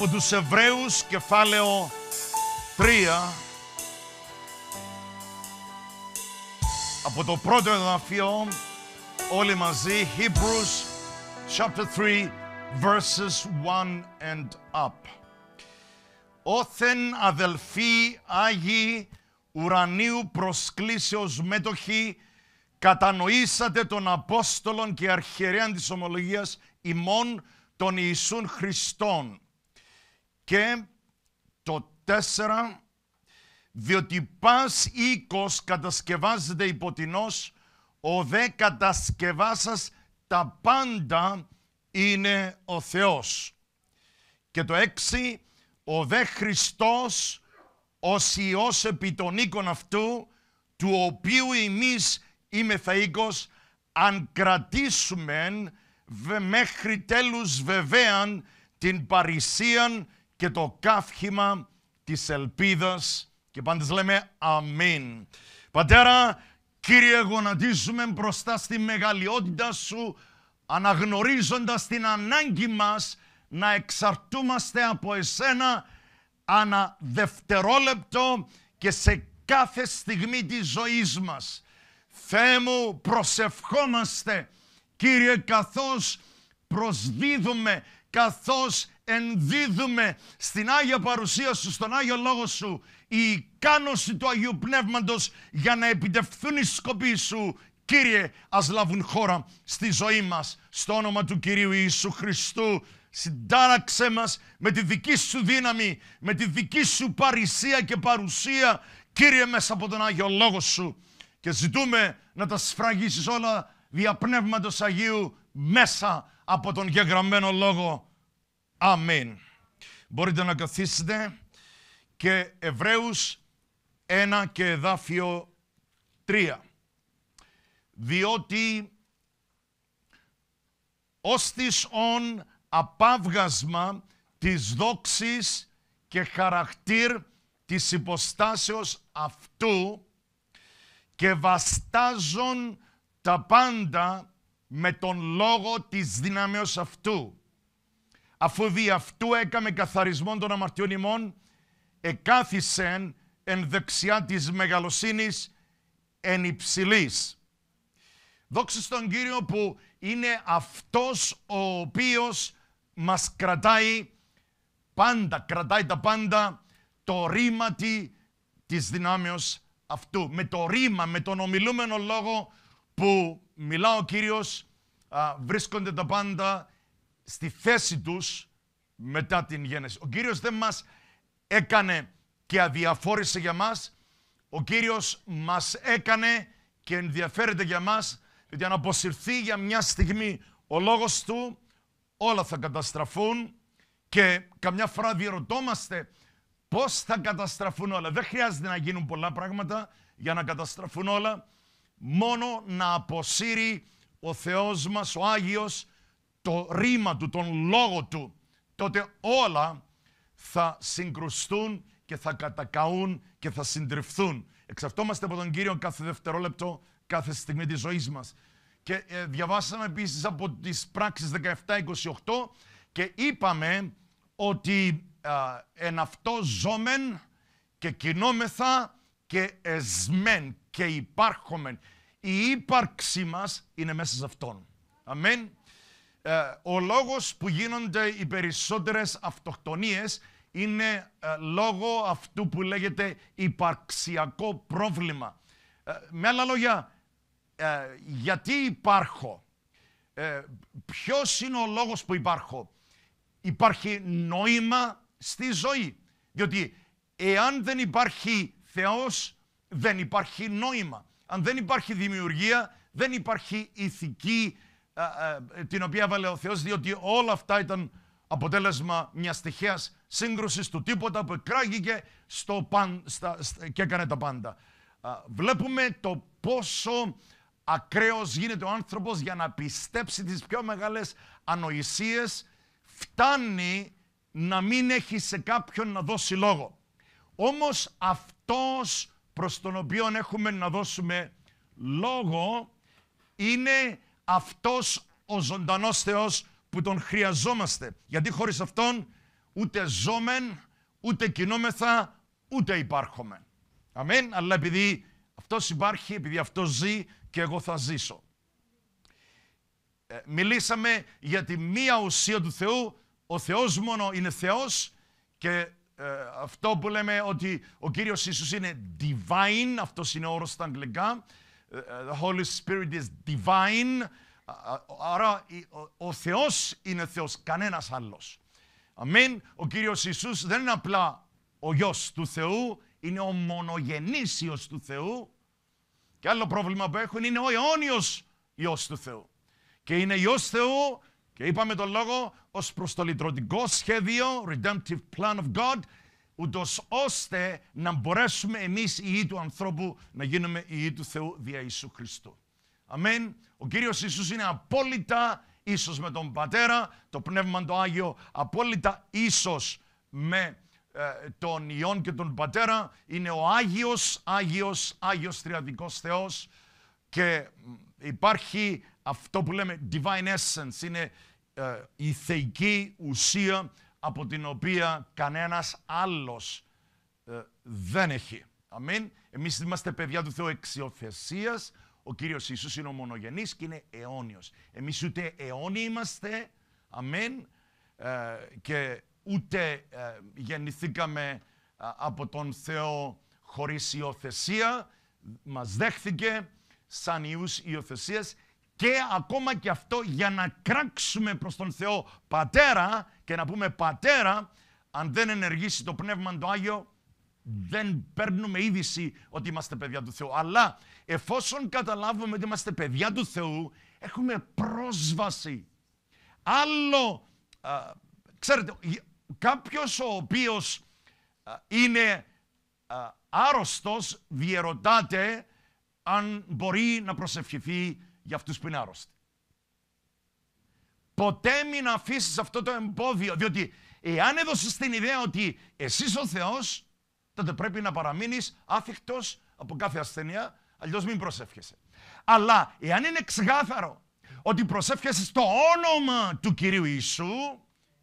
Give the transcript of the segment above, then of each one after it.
από τους Εβραίους κεφάλαιο 3 από το πρώτο εδαφείο όλοι μαζί Hebrews chapter 3 verses 1 and up Όθεν αδελφοί Άγιοι ουρανίου προσκλήσεως μέτοχοι κατανοήσατε τον Απόστολον και αρχιερέαν της ομολογίας ημών των Ιησούν Χριστών και το τέσσερα, διότι πας οίκος κατασκευάζεται υποτινός, ο δε κατασκευάσας τα πάντα είναι ο Θεός. Και το έξι, ο δε Χριστός ως Υιός επί των οίκων αυτού, του οποίου εμείς θα οίκος, αν κρατήσουμε μέχρι τέλους βεβαίαν την παρησίαν και το καύχημα της ελπίδας και πάντες λέμε αμήν. Πατέρα, Κύριε, γονατίζουμε μπροστά στη μεγαλειότητα Σου, αναγνωρίζοντας την ανάγκη μας να εξαρτούμαστε από Εσένα ανά δευτερόλεπτο και σε κάθε στιγμή της ζωής μας. Θεέ μου, προσευχόμαστε, Κύριε, καθώς προσδίδουμε, καθώς ενδίδουμε στην Άγια Παρουσία Σου, στον Άγιο Λόγο Σου, η ικάνωση του Αγίου Πνεύματος για να επιτευχθούν οι σκοποί Σου, Κύριε, ας λάβουν χώρα στη ζωή μας, στο όνομα του Κυρίου Ιησού Χριστού, συντάραξέ μας με τη δική Σου δύναμη, με τη δική Σου παρουσία και παρουσία, Κύριε, μέσα από τον Άγιο Λόγο Σου. Και ζητούμε να τα σφραγίσεις όλα δια Πνεύματος Αγίου μέσα από τον γεγραμμένο Λόγο Αμήν. Μπορείτε να καθίσετε και Εβραίους 1 και εδάφιο 3. Διότι ώστις ον απάβγασμα της δόξης και χαρακτήρ της υποστάσεως αυτού και βαστάζον τα πάντα με τον λόγο της δυνάμεως αυτού αφού δι' αυτού έκαμε καθαρισμόν των αμαρτιών ημών, εκάθισεν εν δεξιά της μεγαλοσύνης εν υψηλής. Δόξα στον Κύριο που είναι αυτός ο οποίος μας κρατάει πάντα, κρατάει τα πάντα το ρήμα της δυνάμεως αυτού. Με το ρήμα, με τον ομιλούμενο λόγο που μιλά ο Κύριος, βρίσκονται τα πάντα στη θέση τους μετά την γέννηση. Ο Κύριος δεν μας έκανε και αδιαφόρησε για μας. Ο Κύριος μας έκανε και ενδιαφέρεται για μας, γιατί αν αποσυρθεί για μια στιγμή ο λόγος του, όλα θα καταστραφούν και καμιά φορά διερωτόμαστε πώς θα καταστραφούν όλα. Δεν χρειάζεται να γίνουν πολλά πράγματα για να καταστραφούν όλα, μόνο να αποσύρει ο Θεός μας, ο Άγιος, το ρήμα του, τον λόγο του, τότε όλα θα συγκρουστούν και θα κατακαούν και θα συντριφθούν. Εξαυτόμαστε από τον Κύριο κάθε δευτερόλεπτο, κάθε στιγμή της ζωής μας. Και ε, διαβάσαμε επίσης από τις πράξεις 17-28 και είπαμε ότι ε, εν αυτό ζώμεν και κινόμεθα και εσμέν και υπάρχομεν. Η ύπαρξή μας είναι μέσα σε Αυτόν. Αμήν. Ε, ο λόγος που γίνονται οι περισσότερες αυτοκτονίες είναι ε, λόγω αυτού που λέγεται υπαρξιακό πρόβλημα. Ε, με άλλα λόγια, γιατί υπάρχω, ποιος είναι ο λόγος που υπάρχω. Υπάρχει νόημα στη ζωή, διότι εάν δεν υπάρχει Θεός, δεν υπάρχει νόημα. Αν δεν υπάρχει δημιουργία, δεν υπάρχει ηθική την οποία έβαλε ο Θεός, διότι όλα αυτά ήταν αποτέλεσμα μιας τυχαίας σύγκρουσης, του τίποτα που εκράγηκε στο παν, στα, και έκανε τα πάντα. Βλέπουμε το πόσο ακραίος γίνεται ο άνθρωπος για να πιστέψει τις πιο μεγάλες ανοησίες, φτάνει να μην έχει σε κάποιον να δώσει λόγο. Όμως αυτός προς τον οποίο έχουμε να δώσουμε λόγο είναι αυτός ο ζωντανός Θεός που τον χρειαζόμαστε. Γιατί χωρίς αυτόν ούτε ζώμεν, ούτε κινούμεθα, ούτε υπάρχουμε. Αμήν. Αλλά επειδή αυτός υπάρχει, επειδή αυτός ζει και εγώ θα ζήσω. Ε, μιλήσαμε για τη μία ουσία του Θεού. Ο Θεός μόνο είναι Θεός και ε, αυτό που λέμε ότι ο Κύριος Ιησούς είναι divine, αυτός είναι όρος στα αγγλικά, ε, ε, the Holy Spirit is divine. Άρα ο Θεός είναι Θεός, κανένας άλλος. Αμήν. Ο Κύριος Ιησούς δεν είναι απλά ο γιος του Θεού, είναι ο μονογενής Υιός του Θεού. Και άλλο πρόβλημα που έχουν είναι ο αιώνιος Υιός του Θεού. Και είναι Υιός Θεού και είπαμε τον λόγο ως προς το λυτρωτικό σχέδιο, redemptive plan of God, ούτως ώστε να μπορέσουμε εμείς οι ίδιοι του ανθρώπου να γίνουμε οι ίδιοι του Θεού δια Ιησού Χριστού. Αμεν. Ο Κύριος Ιησούς είναι απόλυτα ίσω με τον Πατέρα, το Πνεύμα το Άγιο απόλυτα ίσω με ε, τον Ιόν και τον Πατέρα. Είναι ο Άγιος, Άγιος, Άγιος Τριαδικός Θεός και υπάρχει αυτό που λέμε divine essence, είναι ε, η θεϊκή ουσία από την οποία κανένας άλλος ε, δεν έχει. Αμήν. Εμείς είμαστε παιδιά του Θεού εξιοθεσίας. Ο Κύριος Ιησούς είναι ο μονογενής και είναι αιώνιος. Εμείς ούτε αιώνιοι είμαστε, αμήν, ε, και ούτε ε, γεννηθήκαμε από τον Θεό χωρίς υιοθεσία. Μας δέχθηκε σαν Υιούς υιοθεσίας και ακόμα και αυτό για να κράξουμε προς τον Θεό Πατέρα και να πούμε Πατέρα, αν δεν ενεργήσει το Πνεύμα το Άγιο, δεν παίρνουμε είδηση ότι είμαστε παιδιά του Θεού. Αλλά εφόσον καταλάβουμε ότι είμαστε παιδιά του Θεού, έχουμε πρόσβαση. Άλλο, α, ξέρετε, κάποιος ο οποίος είναι α, άρρωστος διερωτάται αν μπορεί να προσευχηθεί για αυτούς που είναι άρρωστοι. Ποτέ μην αφήσεις αυτό το εμπόδιο, διότι εάν έδωσες την ιδέα ότι εσύ ο Θεός, τότε πρέπει να παραμείνεις άφηκτο από κάθε ασθένεια, αλλιώς μην προσεύχεσαι. Αλλά εάν είναι ξεκάθαρο ότι προσεύχεσαι στο όνομα του Κυρίου Ιησού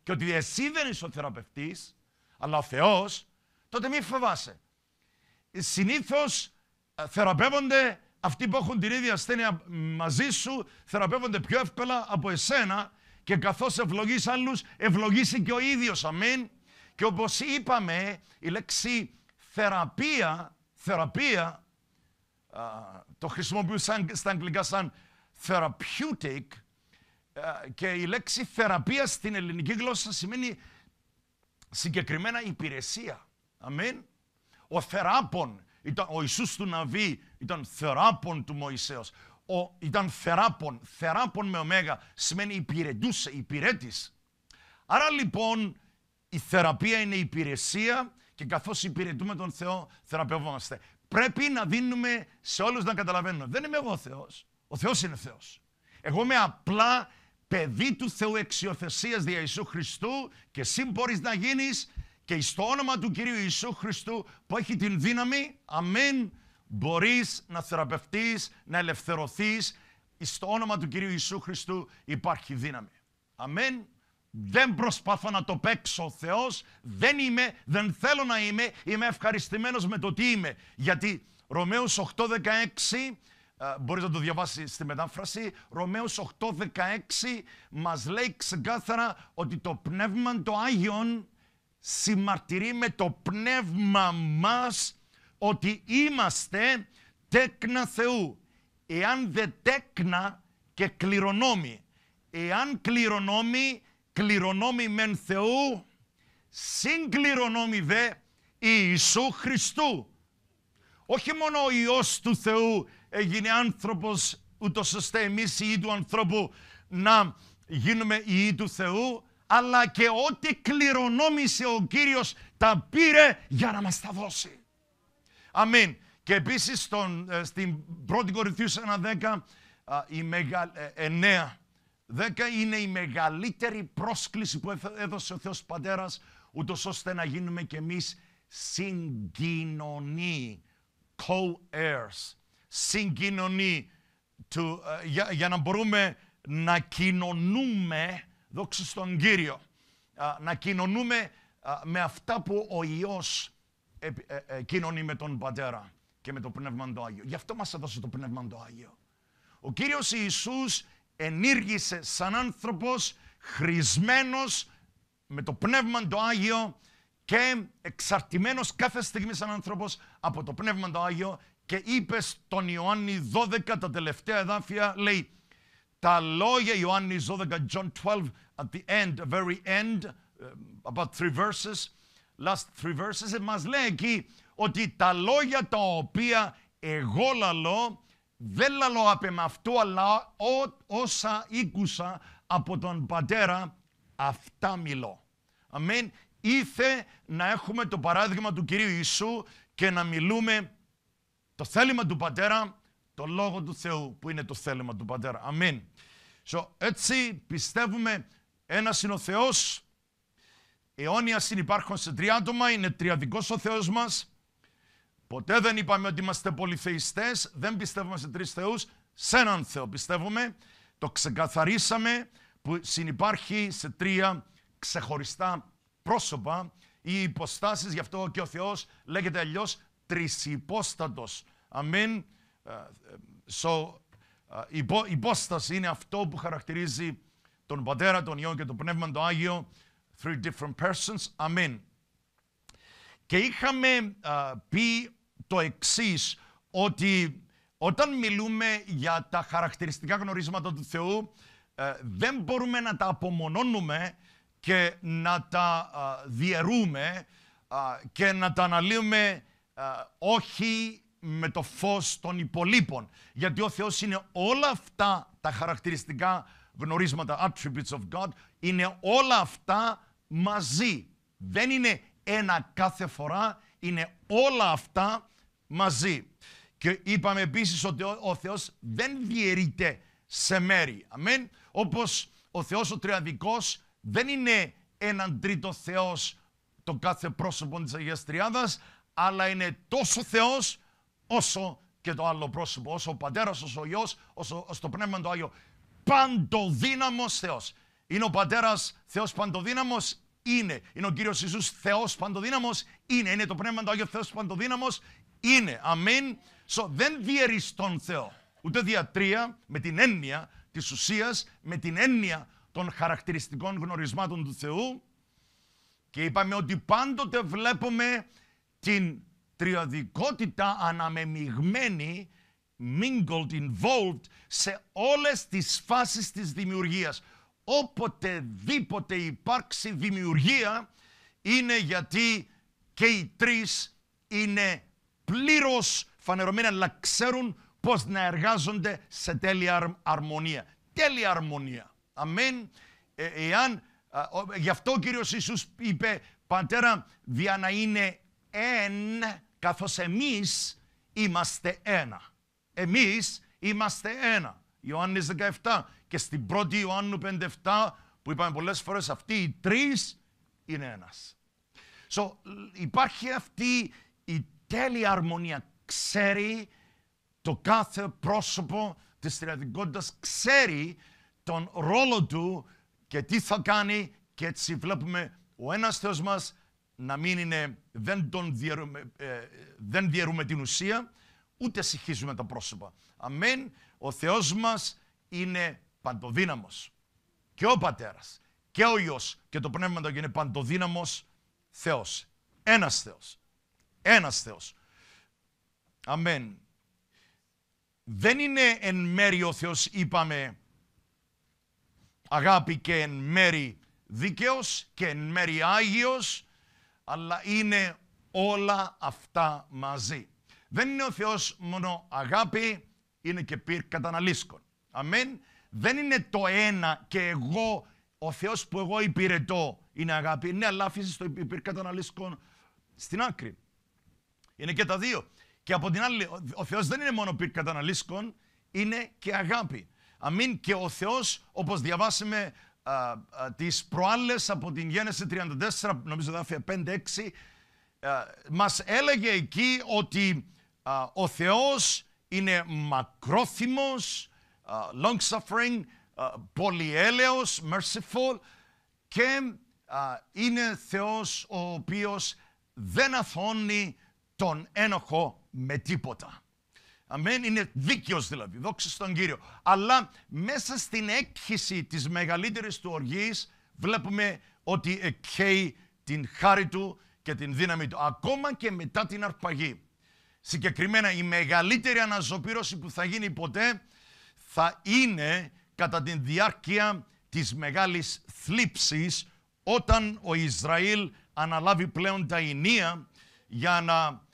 και ότι εσύ δεν είσαι ο θεραπευτής, αλλά ο Θεός, τότε μην φοβάσαι. Συνήθως ε, θεραπεύονται αυτοί που έχουν την ίδια ασθένεια μαζί σου θεραπεύονται πιο εύκολα από εσένα και καθώς ευλογείς άλλους, ευλογήσει και ο ίδιος. Αμήν. Και όπως είπαμε, η λέξη θεραπεία, θεραπεία, το χρησιμοποιούν στα αγγλικά σαν therapeutic και η λέξη θεραπεία στην ελληνική γλώσσα σημαίνει συγκεκριμένα υπηρεσία. Αμήν. Ο θεράπων ο Ιησούς του Ναβί ήταν θεράπων του Μωυσέως. Ο, ήταν θεράπων. θεράπον με ωμέγα σημαίνει υπηρετούσε, υπηρέτης. Άρα λοιπόν η θεραπεία είναι υπηρεσία και καθώς υπηρετούμε τον Θεό θεραπευόμαστε. Πρέπει να δίνουμε σε όλους να καταλαβαίνουν. Δεν είμαι εγώ ο Θεός. Ο Θεός είναι Θεός. Εγώ είμαι απλά παιδί του Θεού εξιοθεσίας δια Ιησού Χριστού και εσύ μπορείς να γίνεις και στο όνομα του Κυρίου Ιησού Χριστού που έχει την δύναμη, αμήν, μπορείς να θεραπευτείς, να ελευθερωθείς. Στο όνομα του Κυρίου Ιησού Χριστού υπάρχει δύναμη. Αμήν. Δεν προσπαθώ να το παίξω ο Θεός, δεν είμαι, δεν θέλω να είμαι, είμαι ευχαριστημένος με το τι είμαι. Γιατί Ρωμαίους 8.16, ε, μπορείς να το διαβάσεις στη μετάφραση, Ρωμαίους 8.16 μας λέει ξεκάθαρα ότι το Πνεύμα το Άγιον συμμαρτυρεί με το πνεύμα μας ότι είμαστε τέκνα Θεού. Εάν δε τέκνα και κληρονόμη. Εάν κληρονόμη, κληρονόμη μεν Θεού, συγκληρονόμη δε Ιησού Χριστού. Όχι μόνο ο Υιός του Θεού έγινε άνθρωπος, ούτως ώστε εμείς οι του ανθρώπου να γίνουμε Υιοί του Θεού, αλλά και ό,τι κληρονόμησε ο Κύριος τα πήρε για να μας τα δώσει. Αμήν. Και επίσης στον, ε, στην 1η Κορινθίους 10, η μεγα, 9, 10 είναι η μεγαλύτερη πρόσκληση που έδωσε ο Θεός Πατέρας, ούτως ώστε να γίνουμε κι εμείς συγκοινωνοί, co-heirs, συγκοινωνοί, ε, για, για να μπορούμε να κοινωνούμε Δόξα στον Κύριο, να κοινωνούμε με αυτά που ο Υιός ε, ε, ε, κοινωνεί με τον Πατέρα και με το Πνεύμα το Άγιο. Γι' αυτό μας έδωσε το Πνεύμα το Άγιο. Ο Κύριος Ιησούς ενήργησε σαν άνθρωπος χρησμένος με το Πνεύμα το Άγιο και εξαρτημένος κάθε στιγμή σαν άνθρωπος από το Πνεύμα το Άγιο και είπε στον Ιωάννη 12 τα τελευταία εδάφια λέει τα λόγια Ιωάννη 12, John 12, at the end, very end, ε, about three verses, last three verses, ε, μας λέει εκεί ότι τα λόγια τα οποία εγώ λαλώ, δεν λαλώ απ' με αλλά όσα ήκουσα από τον Πατέρα, αυτά μιλώ. Αμήν. Ήθε να έχουμε το παράδειγμα του Κυρίου Ιησού και να μιλούμε το θέλημα του Πατέρα, το Λόγο του Θεού που είναι το θέλημα του Πατέρα. Αμήν. So, έτσι πιστεύουμε ένας είναι ο Θεός, αιώνια συνυπάρχουν σε τρία άτομα, είναι τριαδικός ο Θεός μας. Ποτέ δεν είπαμε ότι είμαστε πολυθεϊστές, δεν πιστεύουμε σε τρεις Θεούς, σε έναν Θεό πιστεύουμε. Το ξεκαθαρίσαμε που συνυπάρχει σε τρία ξεχωριστά πρόσωπα ή υποστάσεις, γι' αυτό και ο Θεός λέγεται αλλιώς τρισυπόστατος. Αμήν. Ε, ε, so, η υπόσταση είναι αυτό που χαρακτηρίζει τον Πατέρα, τον Υιό και τον Πνεύμα, το Άγιο, three different persons, αμήν. Και είχαμε πει το εξής ότι όταν μιλούμε για τα χαρακτηριστικά γνωρίσματα του Θεού, ε, δεν μπορούμε να τα απομονώνουμε και να τα α, διαιρούμε και να τα αναλύουμε όχι με το φως των υπολείπων. Γιατί ο Θεός είναι όλα αυτά τα χαρακτηριστικά γνωρίσματα, attributes of God, είναι όλα αυτά μαζί. Δεν είναι ένα κάθε φορά, είναι όλα αυτά μαζί. Και είπαμε επίσης ότι ο Θεός δεν διαιρείται σε μέρη. Αμήν. Όπως ο Θεός ο Τριαδικός δεν είναι έναν τρίτο Θεός το κάθε πρόσωπο της Αγίας Τριάδας, αλλά είναι τόσο Θεός όσο και το άλλο πρόσωπο, όσο ο πατέρας, όσο ο Υιός, όσο το Πνεύμα το Άγιο. Παντοδύναμος Θεός. Είναι ο πατέρας, Θεός παντοδύναμος, είναι. Είναι ο κύριος Ισού Θεός παντοδύναμος, είναι. Είναι το Πνεύμα το Άγιο Θεός παντοδύναμος, είναι. Αμήν. So, δεν διαιρεί τον Θεό, ούτε διατρία με την έννοια της ουσίας, με την έννοια των χαρακτηριστικών γνωρισμάτων του Θεού. Και είπαμε ότι πάντοτε βλέπουμε την τριοδικότητα αναμεμειγμένη, mingled, involved, σε όλες τις φάσεις της δημιουργίας. Όποτεδήποτε υπάρξει δημιουργία, είναι γιατί και οι τρεις είναι πλήρως φανερωμένοι, αλλά ξέρουν πώς να εργάζονται σε τέλεια αρμονία. Τέλεια αρμονία. Αμήν. Ε, εάν, α, γι' αυτό ο Κύριος Ιησούς είπε, Πατέρα, δια να είναι εν, καθώς εμείς είμαστε ένα. Εμείς είμαστε ένα. Ιωάννης 17 και στην πρώτη 57 που είπαμε πολλές φορές αυτοί οι τρεις είναι ένας. So, υπάρχει αυτή η τέλεια αρμονία. Ξέρει το κάθε πρόσωπο της θεατρικότητας, ξέρει τον ρόλο του και τι θα κάνει και έτσι βλέπουμε ο ένας Θεός μας να μην είναι, δεν, τον διαιρούμε, ε, δεν διέρουμε την ουσία, ούτε συχίζουμε τα πρόσωπα. Αμέν, ο Θεός μας είναι παντοδύναμος. Και ο Πατέρας, και ο Υιός και το Πνεύμα του είναι παντοδύναμος Θεός. Ένας Θεός. Ένας Θεός. Αμέν. Δεν είναι εν μέρη ο Θεός, είπαμε, αγάπη και εν μέρη δίκαιος και εν μέρη Άγιος αλλά είναι όλα αυτά μαζί. Δεν είναι ο Θεός μόνο αγάπη, είναι και πυρ καταναλίσκων. Αμήν. Δεν είναι το ένα και εγώ, ο Θεός που εγώ υπηρετώ είναι αγάπη. Ναι, αλλά αφήσει το πυρ καταναλίσκων στην άκρη. Είναι και τα δύο. Και από την άλλη, ο Θεός δεν είναι μόνο πυρ καταναλίσκων, είναι και αγάπη. Αμήν και ο Θεός, όπως διαβάσαμε τις προάλλες από την Γένεση 34, νομίζω εδάφια 5-6, μας έλεγε εκεί ότι ο Θεός είναι μακρόθυμος, long-suffering, πολυέλεος, merciful και είναι Θεός ο οποίος δεν αθώνει τον ένοχο με τίποτα. Αμέν, είναι δίκαιος δηλαδή, δόξα στον Κύριο. Αλλά μέσα στην έκχυση της μεγαλύτερης του οργής βλέπουμε ότι εκχέει την χάρη του και την δύναμη του, ακόμα και μετά την αρπαγή. Συγκεκριμένα η μεγαλύτερη αναζωπήρωση που θα γίνει ποτέ θα είναι κατά τη διάρκεια της μεγάλης θλίψης όταν ο Ισραήλ αναλάβει πλέον τα ηνία για να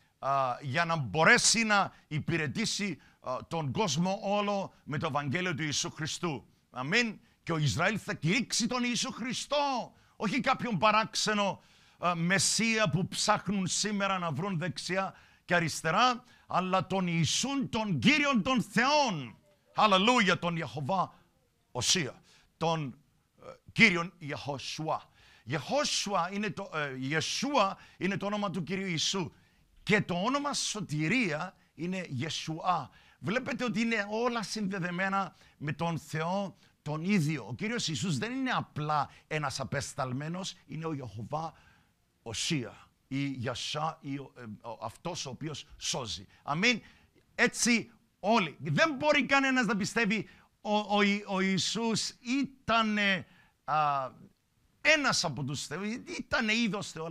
για να μπορέσει να υπηρετήσει τον κόσμο όλο με το Ευαγγέλιο του Ιησού Χριστού. Αμήν. Και ο Ισραήλ θα κηρύξει τον Ιησού Χριστό, όχι κάποιον παράξενο μεσία Μεσσία που ψάχνουν σήμερα να βρουν δεξιά και αριστερά, αλλά τον Ιησούν τον Κύριον των Θεών. Αλλαλούια, τον Ιαχωβά Οσία, τον ε, Κύριον Ιεχωσουά. Ιεχωσουά είναι το, ε, είναι το όνομα του Κυρίου Ιησού. Και το όνομα σωτηρία είναι Ιεσουά. Βλέπετε ότι είναι όλα συνδεδεμένα με τον Θεό τον ίδιο. Ο Κύριος Ιησούς δεν είναι απλά ένας απεσταλμένος, είναι ο Ιωχωβά ο ή Γιασά, ή ο, ε, αυτός ο οποίος σώζει. Αμήν. Έτσι όλοι. Δεν μπορεί κανένας να πιστεύει ο, ο, ο Ιησούς ήταν ένας από τους θεούς, ήταν είδος Θεού,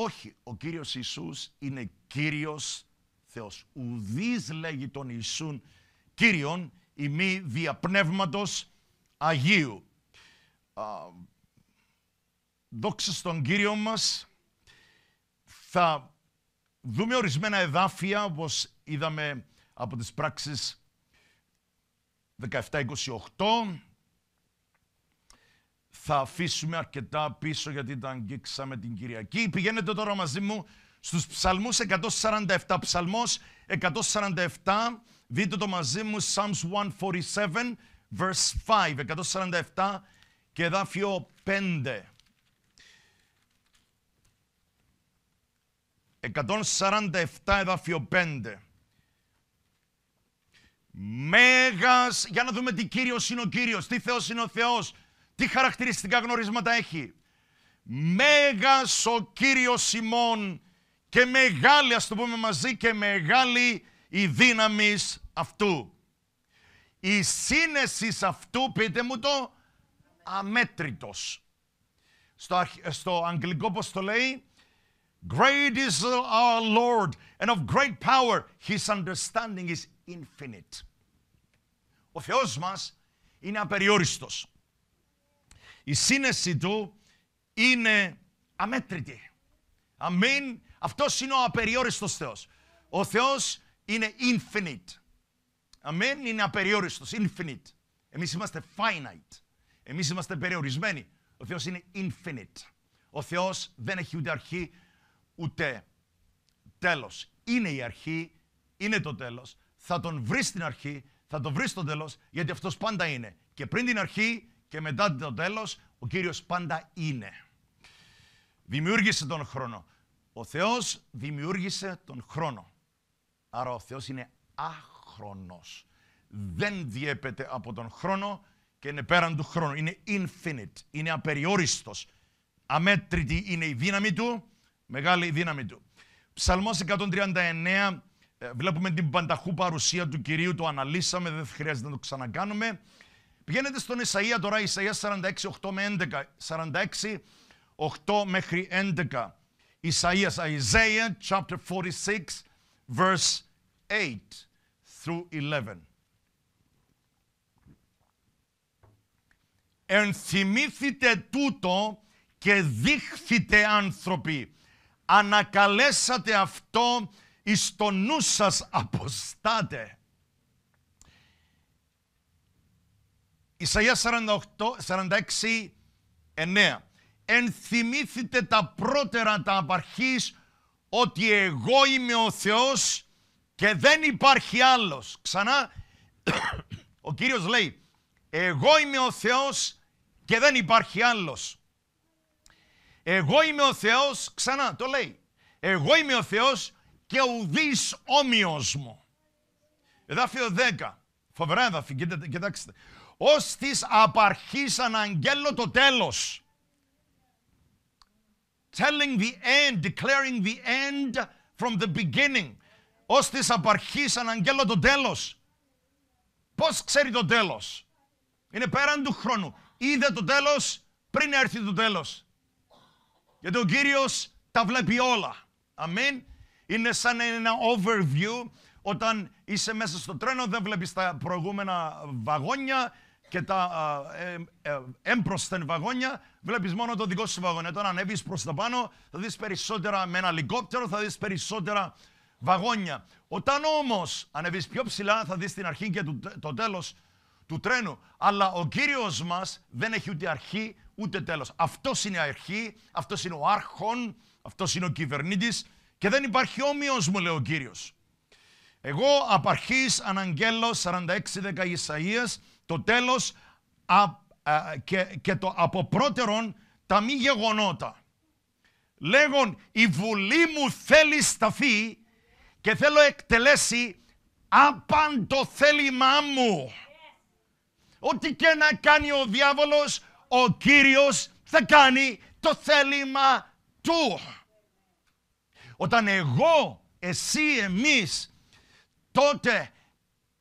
όχι, ο Κύριος Ιησούς είναι Κύριος Θεός. Ουδής λέγει τον Ιησούν Κύριον, ημί πνεύματος Αγίου. Α, δόξα στον Κύριο μας. Θα δούμε ορισμένα εδάφια, όπως είδαμε από τις πράξεις 17-28, θα αφήσουμε αρκετά πίσω γιατί τα αγγίξαμε την Κυριακή. Πηγαίνετε τώρα μαζί μου στους ψαλμούς 147. Ψαλμός 147, δείτε το μαζί μου, Psalms 147, verse 5, 147 και εδάφιο 5. 147 εδάφιο 5. Μέγας, για να δούμε τι Κύριος είναι ο Κύριος, τι Θεός είναι ο Θεός. Τι χαρακτηριστικά γνωρίσματα έχει. Μέγας ο Κύριος ημών και μεγάλη, ας το πούμε μαζί, και μεγάλη η δύναμη αυτού. Η σύνεση αυτού, πείτε μου το, αμέτρητος. Στο, στο αγγλικό πώς το λέει, Great is our Lord and of great power. His understanding is infinite. Ο Θεός μας είναι απεριόριστος η σύνεση του είναι αμέτρητη. Αμήν. αυτός είναι ο απεριόριστος Θεός. Ο Θεός είναι infinite. Αμήν είναι απεριόριστος, infinite. Εμείς είμαστε finite. Εμείς είμαστε περιορισμένοι. Ο Θεός είναι infinite. Ο Θεός δεν έχει ούτε αρχή, ούτε τέλος. Είναι η αρχή, είναι το τέλος. Θα τον βρει στην αρχή, θα τον βρει στο τέλος, γιατί αυτός πάντα είναι. Και πριν την αρχή και μετά το τέλος ο Κύριος πάντα είναι. Δημιούργησε τον χρόνο. Ο Θεός δημιούργησε τον χρόνο. Άρα ο Θεός είναι άχρονος. Δεν διέπεται από τον χρόνο και είναι πέραν του χρόνου. Είναι infinite, είναι απεριόριστος. Αμέτρητη είναι η δύναμη του, μεγάλη η δύναμη του. Ψαλμός 139, ε, βλέπουμε την πανταχού παρουσία του Κυρίου, το αναλύσαμε, δεν χρειάζεται να το ξανακάνουμε. Πηγαίνετε στον Ισαΐα τώρα, Ισαΐα 46, 8 με 11. 46, 8 μέχρι 11. Ισαΐας, Isaiah chapter 46, verse 8 through 11. Ενθυμήθητε τούτο και δείχθητε άνθρωποι. Ανακαλέσατε αυτό εις το νου σας αποστάτε. Ισαγία 48, 46, 9. Ενθυμήθητε τα πρώτερα τα απαρχής ότι εγώ είμαι ο Θεός και δεν υπάρχει άλλος. Ξανά, ο Κύριος λέει, εγώ είμαι ο Θεός και δεν υπάρχει άλλος. Εγώ είμαι ο Θεός, ξανά το λέει, εγώ είμαι ο Θεός και ουδής όμοιος μου. Εδάφιο 10, φοβερά εδάφιο κοιτάξτε ως της απαρχής αναγγέλλω το τέλος. Telling the end, declaring the end from the beginning. Ως της απαρχής αναγγέλλω το τέλος. Πώς ξέρει το τέλος. Είναι πέραν του χρόνου. Είδε το τέλος πριν έρθει το τέλος. Γιατί ο Κύριος τα βλέπει όλα. Αμήν. Είναι σαν ένα overview όταν είσαι μέσα στο τρένο, δεν βλέπεις τα προηγούμενα βαγόνια, και τα ε, ε, βαγόνια, βλέπεις μόνο το δικό σου βαγόνι. Όταν ανέβεις προς τα πάνω, θα δεις περισσότερα με ένα ελικόπτερο, θα δεις περισσότερα βαγόνια. Όταν όμως ανέβεις πιο ψηλά, θα δεις την αρχή και το, το τέλος του τρένου. Αλλά ο κύριος μας δεν έχει ούτε αρχή ούτε τέλος. Αυτός είναι η αρχή, αυτός είναι ο άρχον, αυτός είναι ο κυβερνήτης και δεν υπάρχει όμοιος, μου λέει ο κύριος. Εγώ απ' αρχής αναγγέλλω 46 10 Ισαΐας το τέλος α, και, και το από πρώτερον τα μη γεγονότα. Λέγον η βουλή μου θέλει σταθεί και θέλω εκτελέσει απάν το θέλημά μου. Ό,τι και να κάνει ο διάβολος, ο Κύριος θα κάνει το θέλημα του. Όταν εγώ, εσύ, εμείς, τότε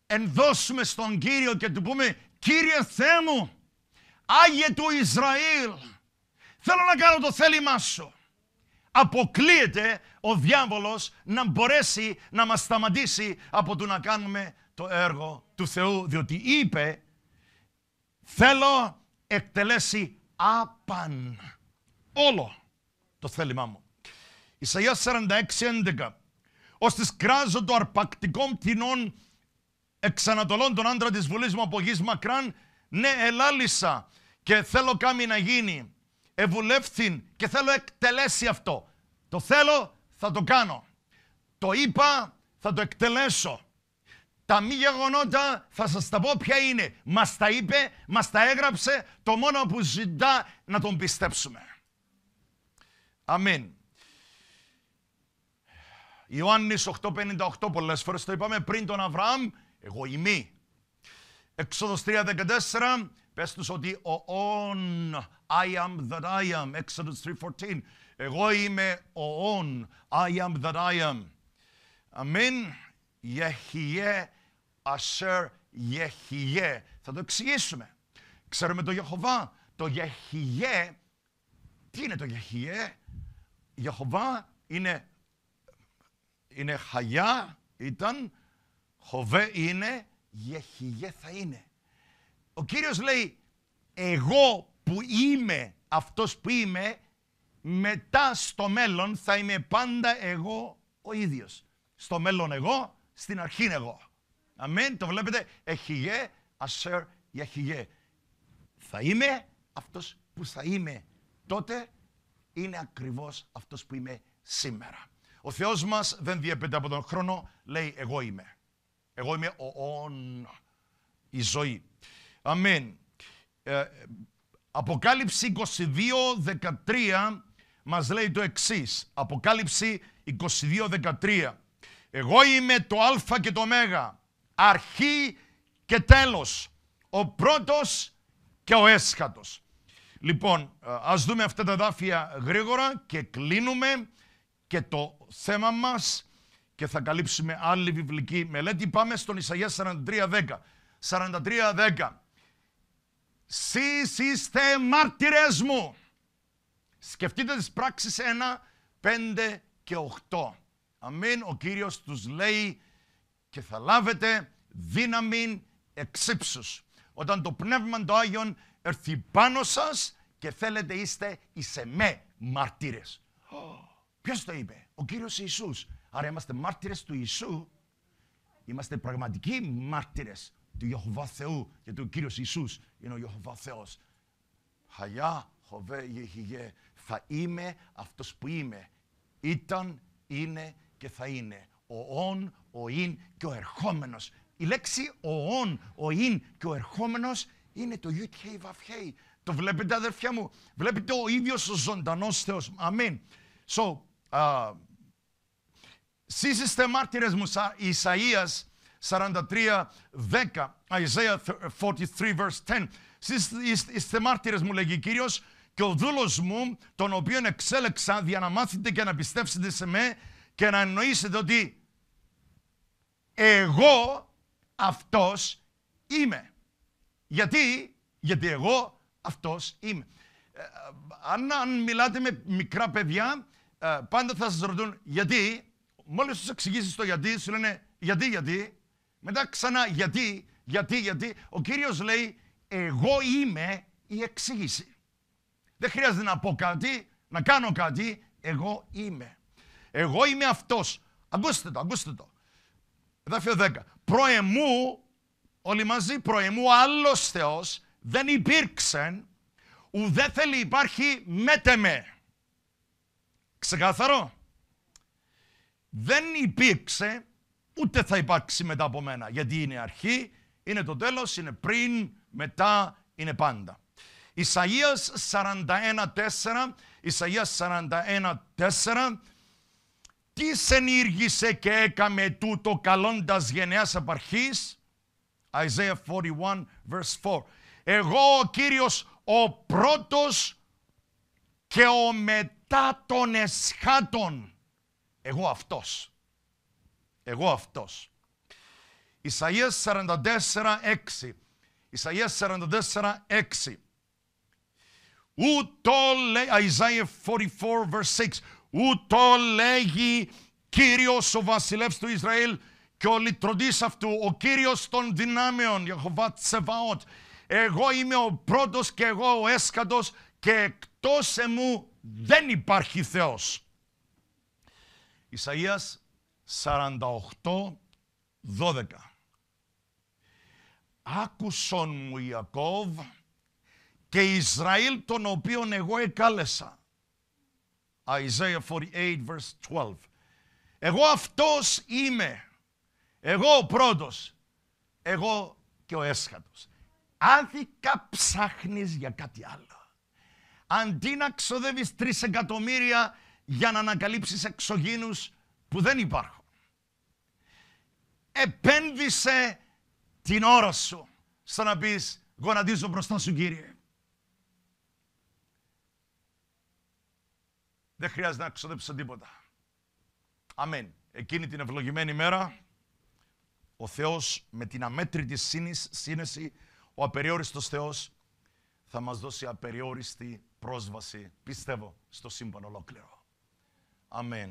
ενδώσουμε στον Κύριο και του πούμε «Κύριε Θεέ μου, Άγιε του Ισραήλ, θέλω να κάνω το θέλημά σου». Αποκλείεται ο διάβολος να μπορέσει να μας σταματήσει από το να κάνουμε το έργο του Θεού, διότι είπε «Θέλω εκτελέσει άπαν όλο το θέλημά μου». Ισαΐας 46, 11 «Ως κράζω το αρπακτικό πτηνών εξανατολών τον άντρα της Βουλής μου από γης μακράν, ναι ελάλησα και θέλω κάμι να γίνει, ευουλεύθην και θέλω εκτελέσει αυτό. Το θέλω, θα το κάνω. Το είπα, θα το εκτελέσω. Τα μη γεγονότα θα σας τα πω ποια είναι. Μας τα είπε, μας τα έγραψε, το μόνο που ζητά να τον πιστέψουμε. Αμήν. Ιωάννης 8.58 πολλές φορές το είπαμε πριν τον Αβραάμ εγώ είμαι. Έξοδος 3.14, πες τους ότι ο «ον», I am that I am, Exodus 3.14. Εγώ είμαι ο «ον», I am that I am. Αμήν, Γεχιέ, Ασέρ, Γεχιέ. Θα το εξηγήσουμε. Ξέρουμε το Γεχοβά. Το Γεχιέ, τι είναι το Γεχιέ. Γεχοβά είναι, είναι χαγιά, ήταν Χοβέ είναι, γεχιγέ θα είναι. Ο Κύριος λέει, εγώ που είμαι αυτός που είμαι, μετά στο μέλλον θα είμαι πάντα εγώ ο ίδιος. Στο μέλλον εγώ, στην αρχή εγώ. Αμήν, το βλέπετε, εχιγέ, ασέρ, γεχιγέ. Θα είμαι αυτός που θα είμαι τότε, είναι ακριβώς αυτός που είμαι σήμερα. Ο Θεός μας δεν διέπεται από τον χρόνο, λέει εγώ είμαι. Εγώ είμαι ο όν, η ζωή. Αμήν. Ε, Αποκάλυψη 22, 13 μας λέει το εξής. Αποκάλυψη 22, 13. Εγώ είμαι το α και το μέγα, αρχή και τέλος, ο πρώτος και ο έσχατος. Λοιπόν, ε, ας δούμε αυτά τα δάφια γρήγορα και κλείνουμε και το θέμα μας και θα καλύψουμε άλλη βιβλική μελέτη. Πάμε στον Ισαγία 43.10. 43.10. Σύ είστε μάρτυρες μου. Σκεφτείτε τις πράξεις 1, 5 και 8. Αμήν. Ο Κύριος τους λέει και θα λάβετε δύναμη εξύψους. Όταν το Πνεύμα το Άγιον έρθει πάνω σας και θέλετε είστε εις εμέ μαρτύρες. Ποιος το είπε. Ο Κύριος Ιησούς. Άρα είμαστε μάρτυρες του Ιησού. Είμαστε πραγματικοί μάρτυρες του Ιωχωβά Θεού και του Κύριος Ιησούς είναι ο Ιωχωβά Θεός. Χαλιά, χοβέ, γεχιγέ, θα είμαι αυτός που είμαι. Ήταν, είναι και θα είναι. Ο όν, ο ειν και ο ερχόμενος. Η λέξη ο όν, ο ειν και ο ερχόμενος είναι το UK βαφχέι. Το βλέπετε αδερφιά μου. Βλέπετε ο ίδιος ο ζωντανός Θεός. Αμήν. So, uh, Σεις είστε μάρτυρες μου, Ισαΐας 43, 10, Isaiah 43, verse 10. Σεις είστε μάρτυρες μου, λέγει Κύριος, και ο δούλος μου, τον οποίον εξέλεξα, για να μάθετε και να πιστέψετε σε με και να εννοήσετε ότι εγώ αυτός είμαι. Γιατί, γιατί εγώ αυτός είμαι. αν, αν μιλάτε με μικρά παιδιά, πάντα θα σας ρωτούν γιατί, μόλις τους εξηγήσεις το γιατί, σου λένε γιατί, γιατί. Μετά ξανά γιατί, γιατί, γιατί. Ο κύριος λέει, εγώ είμαι η εξήγηση. Δεν χρειάζεται να πω κάτι, να κάνω κάτι. Εγώ είμαι. Εγώ είμαι αυτός. Ακούστε το, ακούστε το. Εδάφιο 10. Προεμού, όλοι μαζί, προεμού άλλος Θεός δεν υπήρξεν, ουδέ θέλει υπάρχει μέτεμε. Ξεκάθαρο δεν υπήρξε, ούτε θα υπάρξει μετά από μένα. Γιατί είναι αρχή, είναι το τέλος, είναι πριν, μετά, είναι πάντα. Ισαΐας 41.4, Ισαΐας 41.4, τις ενήργησε και έκαμε τούτο καλώντας γενναίας απαρχής. Isaiah 41 verse 4. Εγώ ο Κύριος ο πρώτος και ο μετά των εσχάτων εγώ αυτός. Εγώ αυτός. Ισαΐας 44.6 Ισαΐας 44.6 Ούτω λέει, Isaiah 44 verse 6, ούτω λέγει Κύριος ο βασιλεύς του Ισραήλ και ο λυτρωτής αυτού, ο Κύριος των δυνάμεων, Ιεχωβά Τσεβαότ. Εγώ είμαι ο πρώτος και εγώ ο έσκατος και εκτός εμού δεν υπάρχει Θεός. Ισαΐας 48, 12. Άκουσον μου Ιακώβ και Ισραήλ τον οποίον εγώ εκάλεσα. Isaiah 48, verse 12. Εγώ αυτός είμαι. Εγώ ο πρώτος. Εγώ και ο έσχατος. Άδικα ψάχνεις για κάτι άλλο. Αντί να ξοδεύεις τρεις εκατομμύρια για να ανακαλύψεις εξωγήνους που δεν υπάρχουν. Επένδυσε την ώρα σου στο να πεις γονατίζω μπροστά σου Κύριε. Δεν χρειάζεται να ξοδέψω τίποτα. Αμέν. Εκείνη την ευλογημένη μέρα ο Θεός με την αμέτρητη σύνεση, ο απεριόριστος Θεός θα μας δώσει απεριόριστη πρόσβαση, πιστεύω, στο σύμπαν ολόκληρο. Αμήν.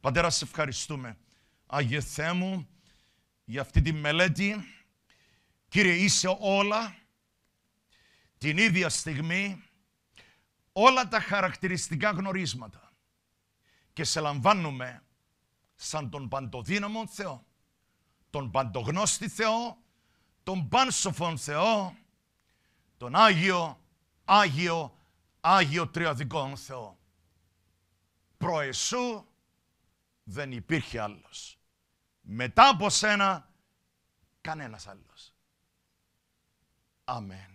Πατέρα, σε ευχαριστούμε. Άγιε Θεέ μου, για αυτή τη μελέτη. Κύριε, είσαι όλα, την ίδια στιγμή, όλα τα χαρακτηριστικά γνωρίσματα. Και σε λαμβάνουμε σαν τον παντοδύναμο Θεό, τον παντογνώστη Θεό, τον πάνσοφον Θεό, τον Άγιο, Άγιο, Άγιο Τριαδικόν Θεό προεσού δεν υπήρχε άλλος. Μετά από σένα, κανένας άλλος. Αμέν.